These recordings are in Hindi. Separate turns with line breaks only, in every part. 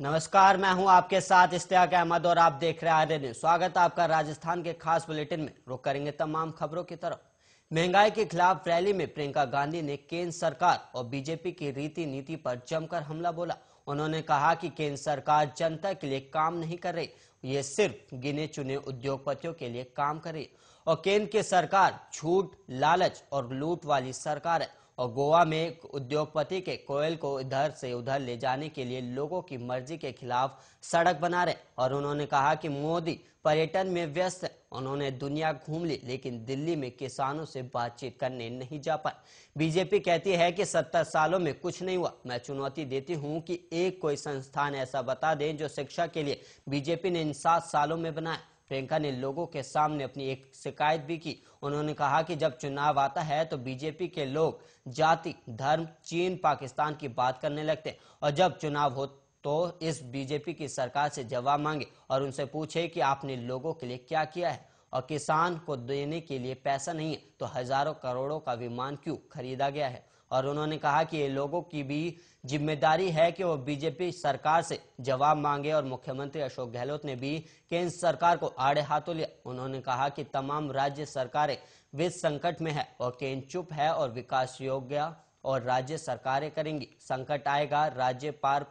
नमस्कार मैं हूं आपके साथ इश्तियाक अहमद और आप देख रहे आर्य स्वागत आपका राजस्थान के खास बुलेटिन में रुक करेंगे तमाम खबरों की तरफ महंगाई के खिलाफ रैली में प्रियंका गांधी ने केंद्र सरकार और बीजेपी की रीति नीति पर जमकर हमला बोला उन्होंने कहा कि केंद्र सरकार जनता के लिए काम नहीं कर रही ये सिर्फ गिने चुने उद्योगपतियों के लिए काम कर रही और केंद्र की सरकार झूठ लालच और लूट वाली सरकार है और गोवा में उद्योगपति के कोयल को इधर से उधर ले जाने के लिए लोगों की मर्जी के खिलाफ सड़क बना रहे और उन्होंने कहा कि मोदी पर्यटन में व्यस्त है उन्होंने दुनिया घूम ली लेकिन दिल्ली में किसानों से बातचीत करने नहीं जा पाए बीजेपी कहती है कि सत्तर सालों में कुछ नहीं हुआ मैं चुनौती देती हूं कि एक कोई संस्थान ऐसा बता दें जो शिक्षा के लिए बीजेपी ने इन सात सालों में बनाया प्रियंका ने लोगों के सामने अपनी एक शिकायत भी की उन्होंने कहा कि जब चुनाव आता है तो बीजेपी के लोग जाति धर्म चीन पाकिस्तान की बात करने लगते और जब चुनाव हो तो इस बीजेपी की सरकार से जवाब मांगे और उनसे पूछे कि आपने लोगों के लिए क्या किया है और किसान को देने के लिए पैसा नहीं है तो हजारों करोड़ों का विमान क्यों खरीदा गया है और उन्होंने कहा कि ये लोगों की भी जिम्मेदारी है कि वो बीजेपी सरकार से जवाब मांगे और मुख्यमंत्री अशोक गहलोत ने भी केंद्र सरकार को आड़े हाथों लिया उन्होंने कहा कि तमाम राज्य सरकारें वित्त संकट में है और केंद्र चुप है और विकास योग्य और राज्य सरकारें करेंगी संकट आएगा राज्य पार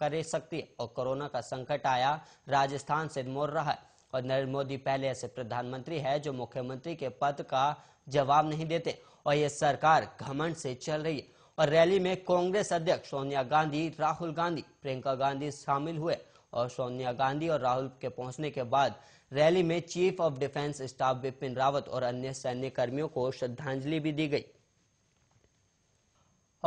कर सकती है और कोरोना का संकट आया राजस्थान से मोर रहा है और नरेंद्र मोदी पहले ऐसे प्रधानमंत्री है जो मुख्यमंत्री के पद का जवाब नहीं देते और ये सरकार घमंड से चल रही है और रैली में कांग्रेस अध्यक्ष सोनिया गांधी राहुल गांधी प्रियंका गांधी शामिल हुए और सोनिया गांधी और राहुल के पहुंचने के बाद रैली में chief of defence staff Bipin Rawat और अन्य सैन्य कर्मियों को श्रद्धांजलि भी दी गई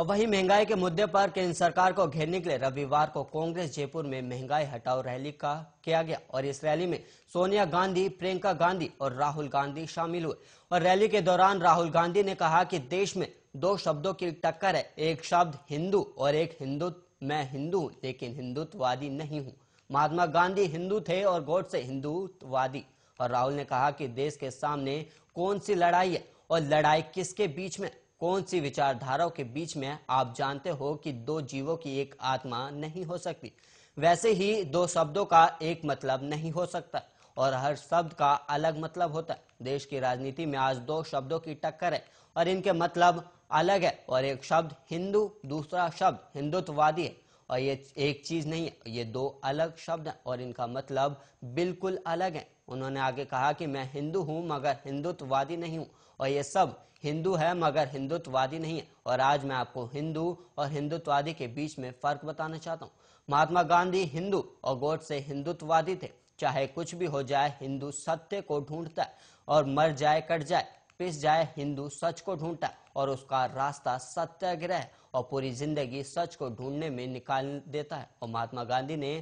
और वही महंगाई के मुद्दे पर केंद्र सरकार को घेरने के लिए रविवार को कांग्रेस जयपुर में महंगाई हटाओ रैली का किया गया और इस रैली में सोनिया गांधी प्रियंका गांधी और राहुल गांधी शामिल हुए और रैली के दौरान राहुल गांधी ने कहा कि देश में दो शब्दों की टक्कर है एक शब्द हिंदू और एक हिंदुत्व मैं हिंदू लेकिन हिंदुत्ववादी नहीं हूँ महात्मा गांधी हिंदू थे और से हिंदुत्ववादी और राहुल ने कहा कि देश के सामने कौन सी लड़ाई है और लड़ाई किसके बीच में कौन सी विचारधाराओं के बीच में आप जानते हो कि दो जीवों की एक आत्मा नहीं हो सकती वैसे ही दो शब्दों का एक मतलब नहीं हो सकता और हर शब्द का अलग मतलब होता है देश की राजनीति में आज दो शब्दों की टक्कर है और इनके मतलब अलग है और एक शब्द हिंदू दूसरा शब्द हिंदुत्ववादी है और ये एक चीज नहीं है ये दो अलग शब्द हैं और इनका मतलब बिल्कुल अलग है उन्होंने आगे कहा कि मैं हिंदू हूं मगर हिंदुत्ववादी नहीं हूं और ये सब हिंदू है मगर हिंदुत्ववादी नहीं है और आज मैं आपको हिंदू और हिंदुत्ववादी के बीच में फर्क बताना चाहता हूँ महात्मा गांधी हिंदू और गोट से हिंदुत्ववादी थे चाहे कुछ भी हो जाए हिंदू सत्य को ढूंढता है और मर जाए कट जाए पिस जाए हिंदू सच को ढूंढता है और उसका रास्ता सत्याग्रह और पूरी जिंदगी सच को ढूंढने में निकाल देता है और महात्मा गांधी ने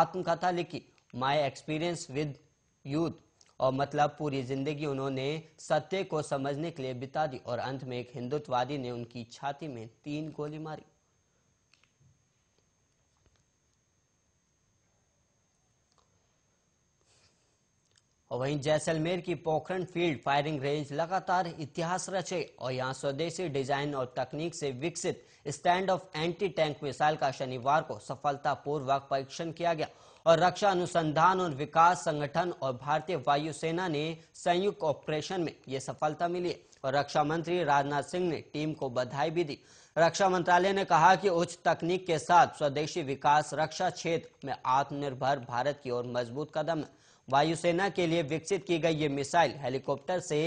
आत्मकथा लिखी माई एक्सपीरियंस विद यूथ और मतलब पूरी जिंदगी उन्होंने सत्य को समझने के लिए बिता दी और अंत में एक हिंदुत्ववादी ने उनकी छाती में तीन गोली मारी और वहीं जैसलमेर की पोखरण फील्ड फायरिंग रेंज लगातार इतिहास रचे और यहां स्वदेशी डिजाइन और तकनीक से विकसित stand off anti tank missile का शनिवार को सफलतापूर्वक परीक्षण किया गया और रक्षा अनुसंधान और विकास संगठन और भारतीय वायुसेना ने संयुक्त ऑपरेशन में ये सफलता मिली है और रक्षा मंत्री राजनाथ सिंह ने टीम को बधाई भी दी रक्षा मंत्रालय ने कहा कि उच्च तकनीक के साथ स्वदेशी विकास रक्षा क्षेत्र में आत्मनिर्भर भारत की ओर मजबूत कदम है वायुसेना के लिए विकसित की गई ये मिसाइल हेलीकॉप्टर से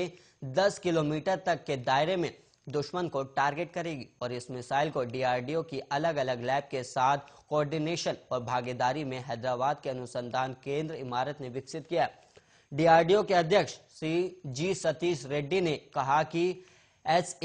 10 किलोमीटर तक के दायरे में दुश्मन को टारगेट करेगी और इस मिसाइल को डीआरडीओ की अलग अलग लैब के साथ कोऑर्डिनेशन और भागीदारी में हैदराबाद के अनुसंधान केंद्र इमारत ने विकसित किया डीआरडीओ के अध्यक्ष सी जी सतीश रेड्डी ने कहा कि एस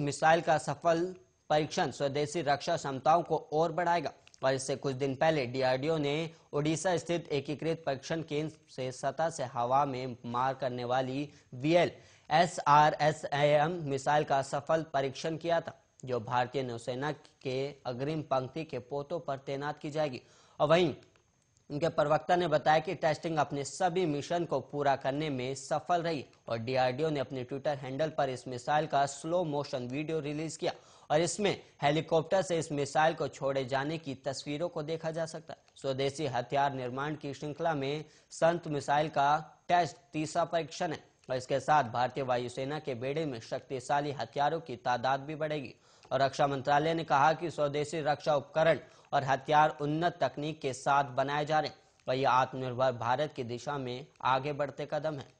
मिसाइल का सफल परीक्षण स्वदेशी रक्षा क्षमताओं को और बढ़ाएगा और इससे कुछ दिन पहले डीआरडीओ ने ओडिशा स्थित एकीकृत परीक्षण केंद्र से सतह से हवा में मार करने वाली VL S R S M missile का सफल परीक्षण किया था जो भारतीय नौसेना के अग्रिम पंक्ति के पोतों पर तैनात की जाएगी और वहीं उनके प्रवक्ता ने बताया कि टेस्टिंग अपने सभी मिशन को पूरा करने में सफल रही और डीआरडीओ ने अपने ट्विटर हैंडल पर इस मिसाइल का स्लो मोशन वीडियो रिलीज किया और इसमें हेलीकॉप्टर से इस मिसाइल को छोड़े जाने की तस्वीरों को देखा जा सकता है स्वदेशी हथियार निर्माण की श्रृंखला में संत मिसाइल का टेस्ट तीसरा परीक्षण है और इसके साथ भारतीय वायुसेना के बेड़े में शक्तिशाली हथियारों की तादाद भी बढ़ेगी और रक्षा मंत्रालय ने कहा कि स्वदेशी रक्षा उपकरण और हथियार उन्नत तकनीक के साथ बनाए जा रहे हैं और ये आत्मनिर्भर भारत की दिशा में आगे बढ़ते कदम है